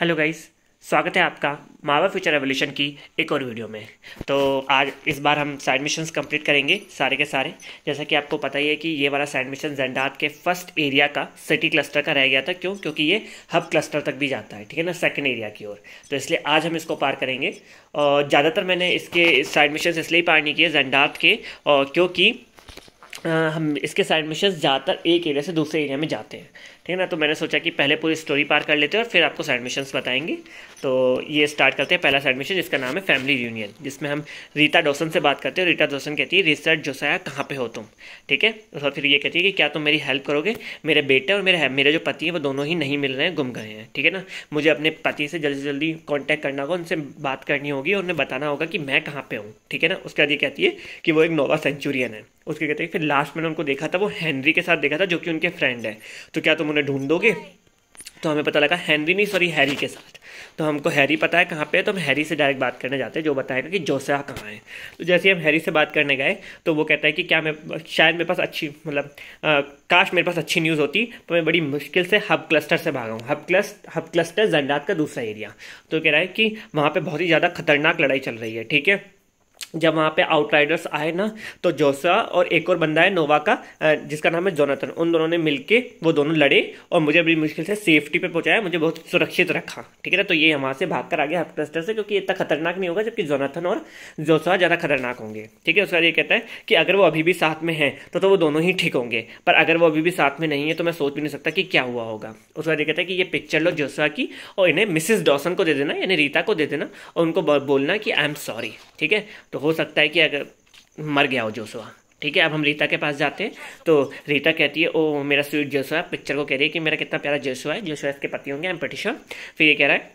hello guys स्वागत है आपका मावा फ्यूचर रेवोल्यूशन की एक और वीडियो में तो आज इस बार हम साइड मिशंस कंप्लीट करेंगे सारे के सारे जैसा कि आपको पता ही है कि ये वाला साइड मिशन के फर्स्ट एरिया का सिटी क्लस्टर का रह गया था क्यों क्योंकि ये हब क्लस्टर तक भी जाता है ठीक है ना सेकेंड एरिया की ओर तो इसलिए आज हम इसको पार करेंगे और ज़्यादातर मैंने इसके साइड मिशन इसलिए पार नहीं किए जंडात के और क्योंकि हम इसके साइड मिशन ज़्यादातर एक एरिया से दूसरे एरिया में जाते हैं ठीक है ना तो मैंने सोचा कि पहले पूरी स्टोरी पार कर लेते हैं और फिर आपको सैडमिशंस मिशंस बताएंगे तो ये स्टार्ट करते हैं पहला सैडमिशन मिशन जिसका नाम है फैमिली यूनियन जिसमें हम रीता डोसन से बात करते हैं रीता डोसन कहती है रिसर्च जोसाया कहाँ पे हो तुम ठीक है और फिर ये कहती है कि क्या तुम मेरी हेल्प करोगे मेरे बेटे और मेरे मेरे जो पति हैं वो दोनों ही नहीं मिल रहे हैं गुम गए हैं ठीक है ना मुझे अपने पति से जल्दी से जल्दी कॉन्टैक्ट करना होगा उनसे बात करनी होगी और उन्हें बताना होगा कि मैं कहाँ पर हूँ ठीक है ना उसके बाद ये कहती है कि वो एक नोवा सेंचुरियन है उसके कहते हैं फिर लास्ट मैंने उनको देखा था वो हैंनरी के साथ देखा था जो कि उनके फ्रेंड है तो क्या तुम उन्हें ढूंढ दोगे तो हमें पता लगा हैनरी नहीं सॉरी हैरी के साथ तो हमको हैरी पता है कहाँ पे है तो हम हैरी से डायरेक्ट बात करने जाते हैं जो बताएगा कि जोसा कहाँ है तो जैसे हम हैरी से बात करने गए तो वो कहता है कि क्या मैं शायद मेरे पास अच्छी मतलब काश मेरे पास अच्छी न्यूज़ होती तो मैं बड़ी मुश्किल से हब क्लस्टर से भागा हूँ हब क्लस्ट हब क्लस्टर जंडात का दूसरा एरिया तो कह रहा है कि वहाँ पर बहुत ही ज़्यादा खतरनाक लड़ाई चल रही है ठीक है जब वहाँ पे आउटराइडर्स आए ना तो जोसा और एक और बंदा है नोवा का जिसका नाम है जोनाथन उन दोनों ने मिलके वो दोनों लड़े और मुझे बड़ी मुश्किल से सेफ्टी पे पहुँचाया मुझे बहुत सुरक्षित रखा ठीक है ना तो ये वहाँ से भाग कर आ गया हफ्टर से क्योंकि इतना खतरनाक नहीं होगा जबकि जोनाथन और जोसा ज़्यादा खतरनाक होंगे ठीक है उसका ये कहता है कि अगर वो अभी भी साथ में हैं तो तो वो दोनों ही ठीक होंगे पर अगर वो अभी भी साथ में नहीं है तो मैं सोच भी नहीं सकता कि क्या हुआ होगा उसका ये कहता है कि ये पिक्चर लो जोसा की और इन्हें मिसिस डॉसन को दे देना यानी रीता को दे देना और उनको बोलना कि आई एम सॉरी ठीक है तो हो सकता है कि अगर मर गया हो जोसुआ ठीक है अब हम रीता के पास जाते हैं तो रीता कहती है ओ मेरा स्वीट जोसुआ पिक्चर को कह रही है कि मेरा कितना प्यारा जोसुआ है जोसुआ इसके पति होंगे एम पटिशन फिर ये कह रहा है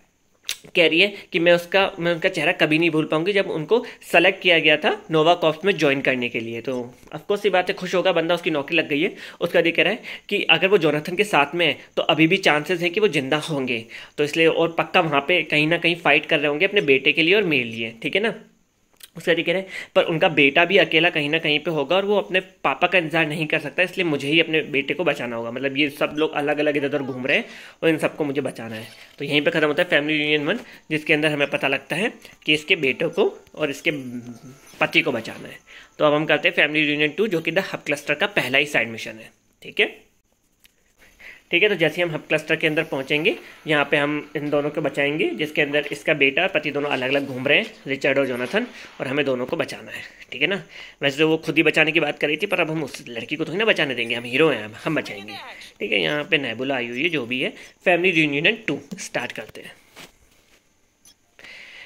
कह रही है कि मैं उसका मैं उनका चेहरा कभी नहीं भूल पाऊंगी जब उनको सेलेक्ट किया गया था नोवा कॉप्स में ज्वाइन करने के लिए तो अफकोर्स ये बात है खुश होगा बंदा उसकी नौकरी लग गई है उसका ये कह रहा है कि अगर वो जोनाथन के साथ में है तो अभी भी चांसेस हैं कि वो जिंदा होंगे तो इसलिए और पक्का वहाँ पे कहीं ना कहीं फाइट कर रहे होंगे अपने बेटे के लिए और मेरे लिए ठीक है ना उस तरीके से पर उनका बेटा भी अकेला कहीं ना कहीं पे होगा और वो अपने पापा का इंतजार नहीं कर सकता इसलिए मुझे ही अपने बेटे को बचाना होगा मतलब ये सब लोग अलग अलग इधर उधर घूम रहे हैं और इन सबको मुझे बचाना है तो यहीं पर ख़त्म होता है फैमिली यूनियन वन जिसके अंदर हमें पता लगता है कि इसके बेटे को और इसके पति को बचाना है तो अब हम करते हैं फैमिली यूनियन टू जो कि द हब क्लस्टर का पहला ही साइड मिशन है ठीक है ठीक है तो जैसे हम हब क्लस्टर के अंदर पहुंचेंगे यहाँ पे हम इन दोनों को बचाएंगे जिसके अंदर इसका बेटा पति दोनों अलग अलग घूम रहे हैं रिचर्ड और जोनाथन और हमें दोनों को बचाना है ठीक है ना वैसे तो वो खुद ही बचाने की बात कर रही थी पर अब हम उस लड़की को थोड़ी तो ना बचाने देंगे हम हीरो हैं हम बचाएंगे ठीक है यहाँ पे नैबुला आई हुई है जो भी है फैमिली रियूनियन टू स्टार्ट करते हैं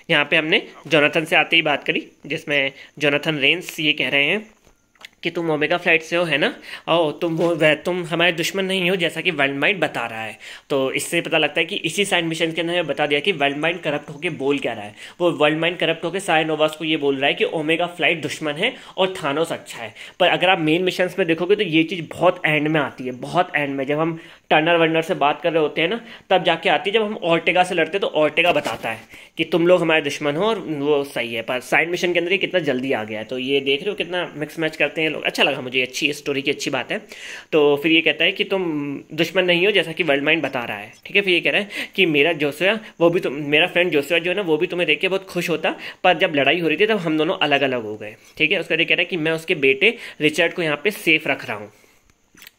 यहाँ पे हमने जोनाथन से आते ही बात करी जिसमें जोनाथन रेंस ये कह रहे हैं कि तुम ओमेगा फ्लाइट से हो है ना ओ तुम वो वह तुम हमारे दुश्मन नहीं हो जैसा कि वर्ल्ड माइंड बता रहा है तो इससे पता लगता है कि इसी साइन मिशन के अंदर हमें बता दिया कि वर्ल्ड माइंड करप्ट होकर बोल क्या रहा है वो वर्ल्ड माइंड करप्ट होकर साइन नोवास को ये बोल रहा है कि ओमेगा फ्लाइट दुश्मन है और थानोस अच्छा है पर अगर आप मेन मिशन में देखोगे तो ये चीज़ बहुत एंड में आती है बहुत एंड में जब हम टर्नर वर्नर से बात कर रहे होते हैं ना तब जाके आती है जब हम ऑर्टेगा से लड़ते तो ऑर्टेगा बताता है कि तुम लोग हमारे दुश्मन हो और वो सही है पर साइड मिशन के अंदर ये कितना जल्दी आ गया है तो ये देख रहे हो कितना मिक्स मैच करते हैं लोग अच्छा लगा मुझे अच्छी स्टोरी की अच्छी बात है तो फिर ये कहता है कि तुम दुश्मन नहीं हो जैसा कि वर्ल्ड माइंड बता रहा है ठीक है फिर ये कह रहा है कि मेरा जोसुआ वो भी तुम मेरा फ्रेंड जोसुआ जो है ना वो भी तुम्हें देख के बहुत खुश होता पर जब लड़ाई हो रही थी तब हम दोनों अलग अलग हो गए ठीक है उसका ये कह रहा है कि मैं उसके बेटे रिचर्ड को यहाँ पे सेफ रख रहा हूँ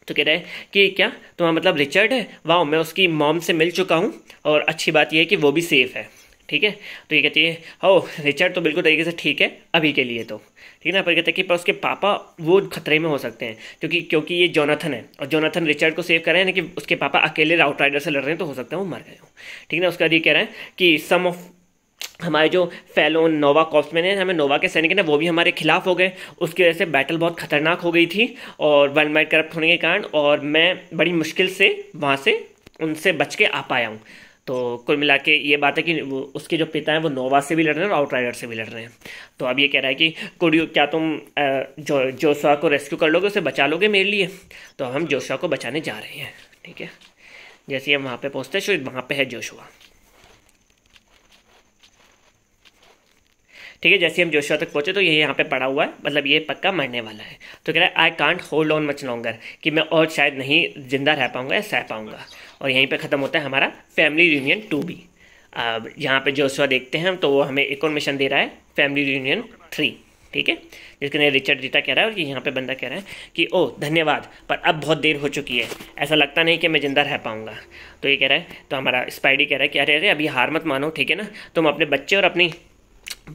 तो कह रहा है कि क्या तुम्हारा तो मतलब रिचर्ड है वाह मैं उसकी मॉम से मिल चुका हूँ और अच्छी बात यह है कि वो भी सेफ़ है ठीक है तो ये कहती है हो रिचर्ड तो बिल्कुल तरीके से ठीक है अभी के लिए तो ठीक है ना पर कहते हैं कि पर उसके पापा वो खतरे में हो सकते हैं क्योंकि क्योंकि ये जोनाथन है और जोनाथन रिचर्ड को सेव कर रहे हैं ना कि उसके पापा अकेले राउट राइडर से लड़ रहे हैं तो हो सकता है वो मर गए हो ठीक है ना उसके बाद ये कह रहे हैं कि सम ऑफ हमारे जो फैलोन नोवा कॉप्समैन है हमें नोवा के सैनिक ने वो भी हमारे खिलाफ हो गए उसकी वजह से बैटल बहुत खतरनाक हो गई थी और वर्ल्ड वाइड करप्ट होने के कारण और मैं बड़ी मुश्किल से वहाँ से उनसे बच के आ पाया हूँ तो कुल मिला के ये बात है कि उसके जो पिता हैं वो नोवा से भी लड़ रहे हैं और आउटराइडर से भी लड़ रहे हैं तो अब ये कह रहा है कि कुडियो क्या तुम जो जोशुआ को रेस्क्यू कर लोगे उसे बचा लोगे मेरे लिए तो हम जोशुआ को बचाने जा रहे हैं ठीक है जैसे हम वहाँ पर पहुँचते हैं वहाँ पर है जोशुआ ठीक है जैसे हम जोशिया तक पहुंचे तो ये यहाँ पे पड़ा हुआ है मतलब ये पक्का मरने वाला है तो कह रहा है I can't hold on much longer कि मैं और शायद नहीं जिंदा रह पाऊंगा या सह पाऊंगा और यहीं पर ख़त्म होता है हमारा फैमिली यूनियन टू भी अब यहाँ पे जोशुआ देखते हैं तो वो हमें एक और मिशन दे रहा है फैमिली यूनियन थ्री ठीक है जिसके लिए रिचर्ड जीता कह रहा है और यहाँ पे बंदा कह रहा है कि ओ धन्यवाद पर अब बहुत देर हो चुकी है ऐसा लगता नहीं कि मैं जिंदा रह पाऊँगा तो ये कह रहा है तो हमारा स्पाइडी कह रहा है कि अरे अरे अभी हार मत मानो ठीक है ना तुम अपने बच्चे और अपनी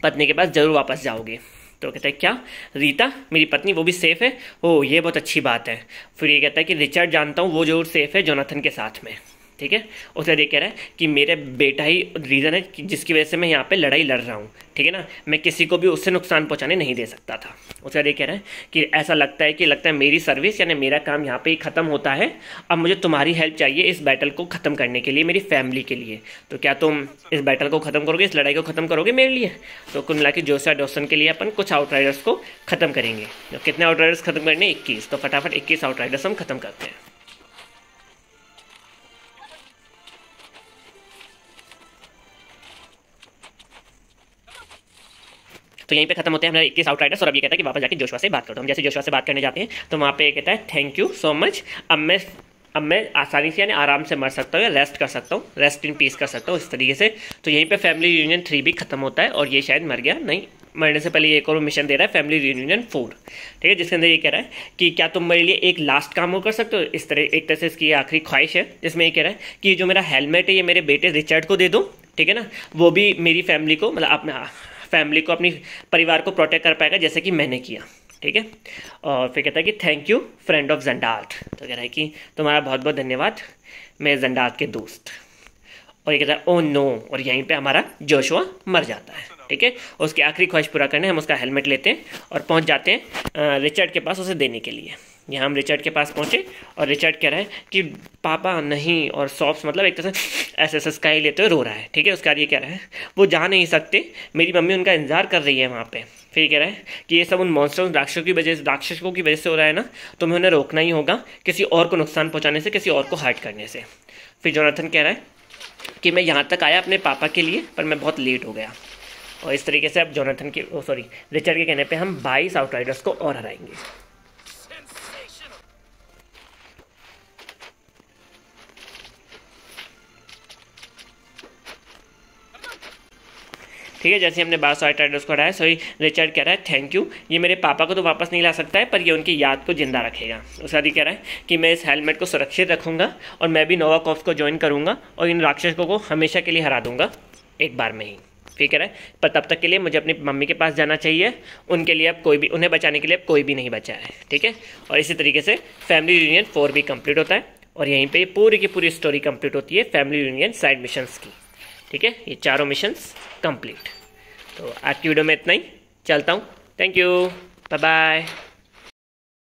पत्नी के पास ज़रूर वापस जाओगे तो कहता है क्या रीता मेरी पत्नी वो भी सेफ़ है ओ ये बहुत अच्छी बात है फिर ये कहता है कि रिचर्ड जानता हूँ वो ज़रूर सेफ़ है जोनाथन के साथ में ठीक है उसे देख कह रहा है कि मेरे बेटा ही रीज़न है कि जिसकी वजह से मैं यहाँ पे लड़ाई लड़ रहा हूँ ठीक है ना मैं किसी को भी उससे नुकसान पहुँचाने नहीं दे सकता था उसे देख कह रहा है कि ऐसा लगता है कि लगता है मेरी सर्विस यानी मेरा काम यहाँ पे ही ख़त्म होता है अब मुझे तुम्हारी हेल्प चाहिए इस बैटल को ख़त्म करने के लिए मेरी फैमिली के लिए तो क्या तुम इस बैटल को ख़त्म करोगे इस लड़ाई को ख़त्म करोगे मेरे लिए तो कुल मिला के जोसा के लिए अपन कुछ आउटराइडर्स को ख़त्म करेंगे तो कितने कितने आउटराइडर्स ख़त्म करने इक्कीस तो फटाफट इक्कीस आउटराइडर्स हम ख़त्म करते हैं तो यहीं पे खत्म होते हैं हमारे इक्कीस आउटराइडर्स और अभी कहता है कि वापस जाकर जोशवा से बात करता हूँ जैसे जोशवा से बात करने जाते हैं तो वहाँ पे कहता है थैंक यू सो मच अब मैं अब मैं आसानी से यानी आराम से मर सकता हूँ या रेस्ट कर सकता हूँ रेस्ट इन पीस कर सकता हूँ इस तरीके से तो यहीं पे फैमिली यूनियन थ्री भी खत्म होता है और ये शायद मर गया नहीं मरने से पहले एक और मिशन दे रहा है फैमिली रियूनियन फोर ठीक है जिसके अंदर ये कह रहा है कि क्या तुम मेरे लिए एक लास्ट काम हो कर सकते हो इस तरह एक तरह से इसकी आखिरी ख्वाहिश है जिसमें ये कह रहा है कि जो मेरा हेलमेट है ये मेरे बेटे रिचर्ड को दे दो ठीक है ना वो भी मेरी फैमिली को मतलब आप फैमिली को अपनी परिवार को प्रोटेक्ट कर पाएगा जैसे कि मैंने किया ठीक है और फिर कहता है कि थैंक यू फ्रेंड ऑफ जंडार्थ तो कह रहा है कि तुम्हारा बहुत बहुत धन्यवाद मैं जंडार्थ के दोस्त और ये कहता है ओ oh नो और यहीं पे हमारा जोशुआ मर जाता है ठीक है उसकी आखिरी ख्वाहिश पूरा करने हम उसका हेलमेट लेते हैं और पहुंच जाते हैं रिचर्ड के पास उसे देने के लिए यहाँ हम रिचर्ड के पास पहुँचे और रिचर्ड कह रहा है कि पापा नहीं और सॉफ्ट मतलब एक तरह से ऐसे ऐसे स्काई लेते हुए रो रहा है ठीक है उसका ये कह रहा है वो जा नहीं सकते मेरी मम्मी उनका इंतजार कर रही है वहाँ पे फिर कह रहा है कि ये सब उन मॉन्स्टर्स राक्षसों की वजह से राक्षसों की वजह से हो रहा है ना तो मैं उन्हें रोकना ही होगा किसी और को नुकसान पहुँचाने से किसी और को हर्ट करने से फिर जोनाथन कह रहा है कि मैं यहाँ तक आया अपने पापा के लिए पर मैं बहुत लेट हो गया और इस तरीके से अब जोनाथन के सॉरी रिचर्ड के कहने पर हम बाईस आउटराइडर्स को और हराएंगे ठीक है जैसे हमने बारह सौ अठारह को हटाया सॉरी रिचर्ड कह रहा है थैंक यू ये मेरे पापा को तो वापस नहीं ला सकता है पर ये उनकी याद को जिंदा रखेगा उसका ये कह रहा है कि मैं इस हेलमेट को सुरक्षित रखूँगा और मैं भी नोवा कॉफ्स को ज्वाइन करूँगा और इन राक्षसों को हमेशा के लिए हरा दूँगा एक बार में ही ठीक है पर तब तक के लिए मुझे अपनी मम्मी के पास जाना चाहिए उनके लिए अब कोई भी उन्हें बचाने के लिए अब कोई भी नहीं बचा है ठीक है और इसी तरीके से फैमिली यूनियन फोर भी कंप्लीट होता है और यहीं पे पूरी की पूरी स्टोरी कंप्लीट होती है फैमिली यूनियन साइड मिशंस की ठीक है ये चारों मिशन कंप्लीट तो आज की वीडियो में इतना ही चलता हूँ थैंक यू बाय बाय